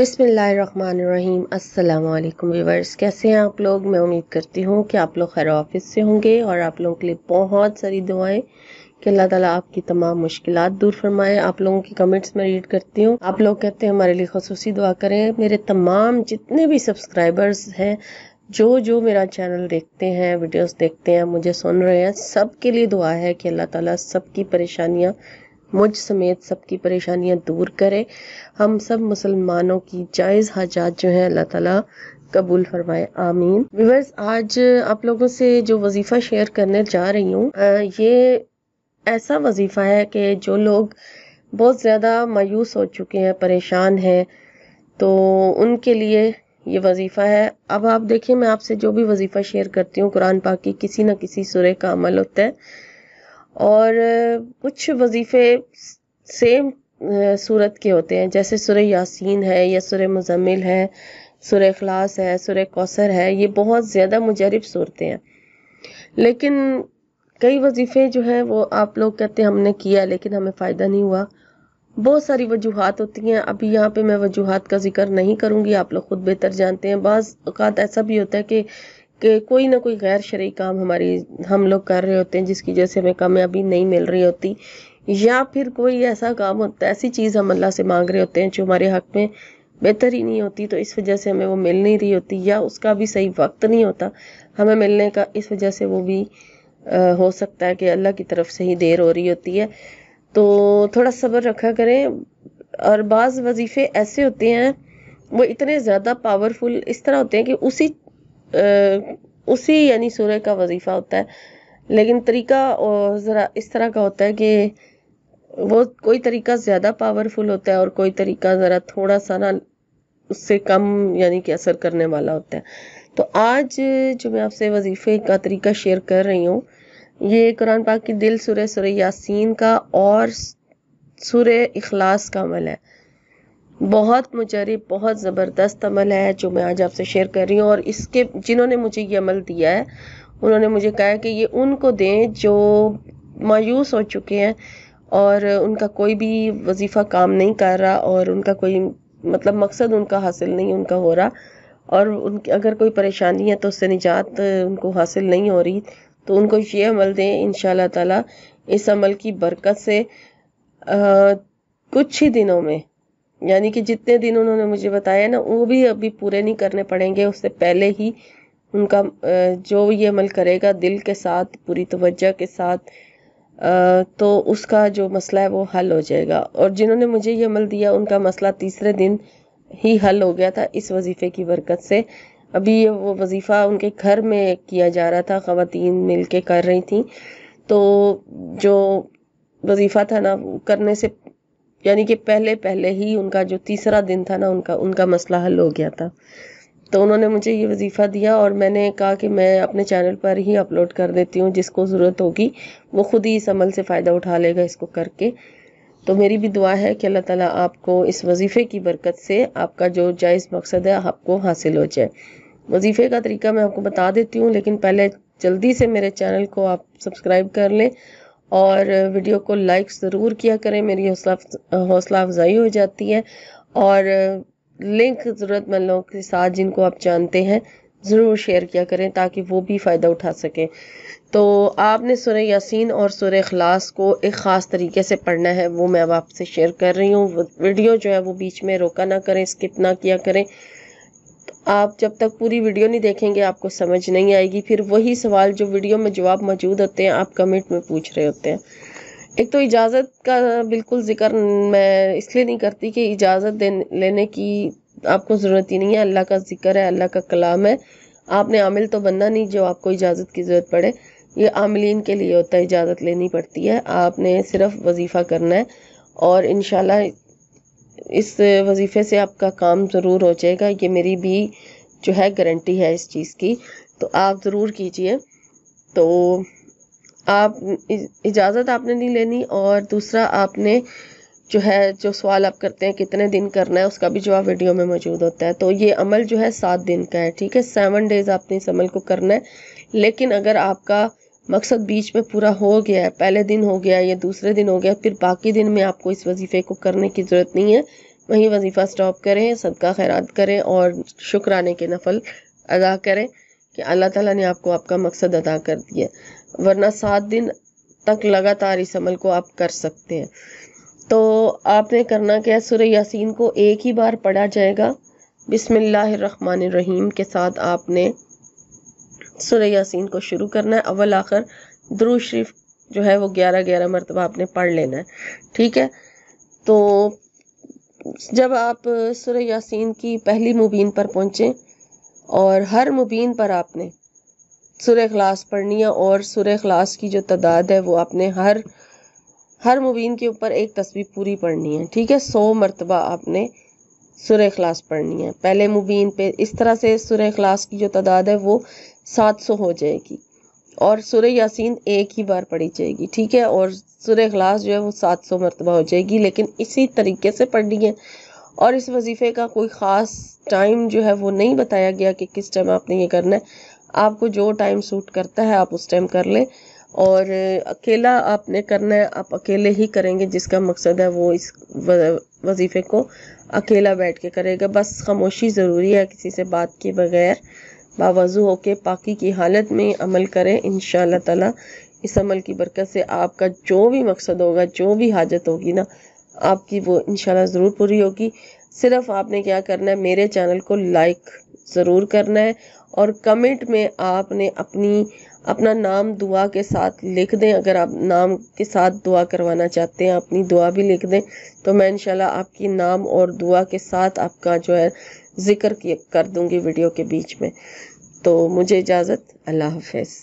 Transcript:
बिसमीम् अल्लाम वीवर्स कैसे हैं आप लोग मैं उम्मीद करती हूँ कि आप लोग खैर ऑफिस से होंगे और आप लोगों के लिए बहुत सारी दुआएं कि अल्लाह ताला आपकी तमाम मुश्किल दूर फरमाए आप लोगों की कमेंट्स में रीड करती हूँ आप लोग कहते हैं हमारे लिए खसूसी दुआ करें मेरे तमाम जितने भी सब्सक्राइबर्स हैं जो जो मेरा चैनल देखते हैं वीडियोस देखते हैं मुझे सुन रहे हैं सबके लिए दुआ है कि अल्लाह ताला सबकी परेशानियां मुझ समेत सबकी परेशानियां दूर करे हम सब मुसलमानों की जायज़ हाजात जो है अल्लाह ताला कबूल फरमाए आमीन विवर्स आज आप लोगों से जो वजीफ़ा शेयर करने जा रही हूँ ये ऐसा वजीफ़ा है कि जो लोग बहुत ज़्यादा मायूस हो चुके हैं परेशान हैं तो उनके लिए ये वजीफ़ा है अब आप देखिए मैं आपसे जो भी वजीफ़ा शेयर करती हूँ कुरान पाकि की किसी न किसी सुरह का अमल होता है और कुछ वजीफ़े सेम सूरत के होते हैं जैसे सूरह यासीन है या सूरह मजमिल है सूरह अखलास है सूरह कौसर है ये बहुत ज़्यादा मुजरब सूरतें हैं लेकिन कई वजीफ़े जो हैं वो आप लोग कहते हैं हमने किया लेकिन हमें फ़ायदा नहीं हुआ बहुत सारी वजूहत होती हैं अभी यहाँ पे मैं वजूहत का जिक्र नहीं करूँगी आप लोग ख़ुद बेहतर जानते हैं बाज़ अवत ऐसा भी होता है कि कि कोई ना कोई गैर शरी काम हमारी हम लोग कर रहे होते हैं जिसकी वजह से हमें कामयाबी नहीं मिल रही होती या फिर कोई ऐसा काम होता है ऐसी चीज़ हम अल्लाह से मांग रहे होते हैं जो हमारे हक में बेहतर ही नहीं होती तो इस वजह से हमें वो मिल नहीं रही होती या उसका भी सही वक्त नहीं होता हमें मिलने का इस वजह से वो भी आ, हो सकता है कि अल्लाह की तरफ से ही देर हो रही होती है तो थोड़ा सब्र रखा करें और बाज़ वजीफ़े ऐसे होते हैं वो इतने ज़्यादा पावरफुल इस तरह होते हैं कि उसी उसी यानी सूर्य का वजीफ़ा होता है लेकिन तरीका ज़रा इस तरह का होता है कि वो कोई तरीका ज़्यादा पावरफुल होता है और कोई तरीका ज़रा थोड़ा सा ना उससे कम यानी कि असर करने वाला होता है तो आज जो मैं आपसे वजीफ़े का तरीका शेयर कर रही हूँ ये कुरान पाक की दिल सुरह सुरह यासीन का और सुरह इखलास का अमल है बहुत मुजरब बहुत ज़बरदस्त अमल है जो मैं आज आपसे शेयर कर रही हूँ और इसके जिन्होंने मुझे ये अमल दिया है उन्होंने मुझे कहा कि ये उनको दें जो मायूस हो चुके हैं और उनका कोई भी वजीफ़ा काम नहीं कर रहा और उनका कोई मतलब मकसद उनका हासिल नहीं उनका हो रहा और उनकी अगर कोई परेशानी है तो उससे निजात उनको हासिल नहीं हो रही तो उनको ये अमल दें इन ताला इस अमल की बरकत से आ, कुछ ही दिनों में यानी कि जितने दिन उन्होंने मुझे बताया ना वो भी अभी पूरे नहीं करने पड़ेंगे उससे पहले ही उनका जो ये अमल करेगा दिल के साथ पूरी तवज्जा के साथ तो उसका जो मसला है वो हल हो जाएगा और जिन्होंने मुझे ये अमल दिया उनका मसला तीसरे दिन ही हल हो गया था इस वजीफ़े की बरकत से अभी ये वो वजीफ़ा उनके घर में किया जा रहा था खातन मिल के कर रही थी तो जो वजीफ़ा था ना करने से यानी कि पहले पहले ही उनका जो तीसरा दिन था ना उनका उनका मसला हल हो गया था तो उन्होंने मुझे ये वजीफ़ा दिया और मैंने कहा कि मैं अपने चैनल पर ही अपलोड कर देती हूँ जिसको ज़रूरत होगी वो ख़ुद ही इस अमल से फ़ायदा उठा लेगा इसको करके तो मेरी भी दुआ है कि अल्लाह ताला आपको इस वजीफ़े की बरकत से आपका जो जायज़ मकसद है आपको हासिल हो जाए वजीफ़े का तरीका मैं आपको बता देती हूँ लेकिन पहले जल्दी से मेरे चैनल को आप सब्सक्राइब कर लें और वीडियो को लाइक ज़रूर किया करें मेरी हौसला हौसला अफजाई हो जाती है और लिंक ज़रूरतमंद लोगों के साथ जिनको आप जानते हैं ज़रूर शेयर किया करें ताकि वो भी फ़ायदा उठा सकें तो आपने सुर यासीन और सुर अखलास को एक ख़ास तरीके से पढ़ना है वो मैं अब आपसे शेयर कर रही हूँ वीडियो जो है वो बीच में रोका ना करें स्किप ना किया करें आप जब तक पूरी वीडियो नहीं देखेंगे आपको समझ नहीं आएगी फिर वही सवाल जो वीडियो में जवाब मौजूद होते हैं आप कमेंट में पूछ रहे होते हैं एक तो इजाज़त का बिल्कुल ज़िक्र मैं इसलिए नहीं करती कि इजाज़त लेने की आपको ज़रूरत ही नहीं है अल्लाह का ज़िक्र है अल्लाह का कलाम है आपने आमिल तो बनना नहीं जो आपको इजाज़त की ज़रूरत पड़े ये आमिलीन के लिए होता है इजाज़त लेनी पड़ती है आपने सिर्फ वजीफ़ा करना है और इन इस वजीफ़े से आपका काम ज़रूर हो जाएगा ये मेरी भी जो है गारंटी है इस चीज़ की तो आप ज़रूर कीजिए तो आप इजाज़त आपने नहीं लेनी और दूसरा आपने जो है जो सवाल आप करते हैं कितने दिन करना है उसका भी जवाब वीडियो में मौजूद होता है तो ये अमल जो है सात दिन का है ठीक है सेवन डेज़ आपने इस अमल को करना है लेकिन अगर आपका मकसद बीच में पूरा हो गया है पहले दिन हो गया या दूसरे दिन हो गया फिर बाकी दिन में आपको इस वजीफ़े को करने की ज़रूरत नहीं है वहीं वजीफ़ा स्टॉप करें सदका खैरात करें और शुक्राने के नफल अदा करें कि अल्लाह ताला ने आपको आपका मकसद अदा कर दिया वरना सात दिन तक लगातार इस अमल को आप कर सकते हैं तो आपने करना क्या है सुर यासीन को एक ही बार पढ़ा जाएगा बिसमीम के साथ आपने सुर यासीन को शुरू करना है अव्वल आखिर द्रू शरीफ जो है वो ग्यारह ग्यारह मरतबा आपने पढ़ लेना है ठीक है तो जब आप सुर यासीन की पहली मुबीन पर पहुँचें और हर मुबीन पर आपने सुर अखलास पढ़नी है और सुर अखलास की जो तादाद है वो आपने हर हर मुबीन के ऊपर एक तस्वीर पूरी पढ़नी है ठीक है सौ मरतबा आपने सुर अखलास पढ़नी है पहले मुबीन पे इस तरह से सुर अखलास की जो तादाद है वो सात सौ हो जाएगी और सुर यासीन एक ही बार पढ़ी जाएगी ठीक है और सुर अखलास जो है वो सात सौ मरतबा हो जाएगी लेकिन इसी तरीके से पढ़नी है और इस वजीफ़े का कोई ख़ास टाइम जो है वो नहीं बताया गया कि किस टाइम आपने ये करना है आपको जो टाइम सूट करता है आप उस टाइम कर लें और अकेला आपने करना है आप अकेले ही करेंगे जिसका मकसद है वो इस वजीफ़े को अकेला बैठ के करेगा बस खामोशी ज़रूरी है किसी से बात के बगैर बावजू के पाकि की हालत में अमल करें इन ताला इस अमल की बरकत से आपका जो भी मकसद होगा जो भी हाजत होगी ना आपकी वो इन ज़रूर पूरी होगी सिर्फ आपने क्या करना है मेरे चैनल को लाइक ज़रूर करना है और कमेंट में आपने अपनी अपना नाम दुआ के साथ लिख दें अगर आप नाम के साथ दुआ करवाना चाहते हैं अपनी दुआ भी लिख दें तो मैं इनशाला आपकी नाम और दुआ के साथ आपका जो है ज़िक्र कर दूंगी वीडियो के बीच में तो मुझे इजाज़त अल्लाह हाफिज़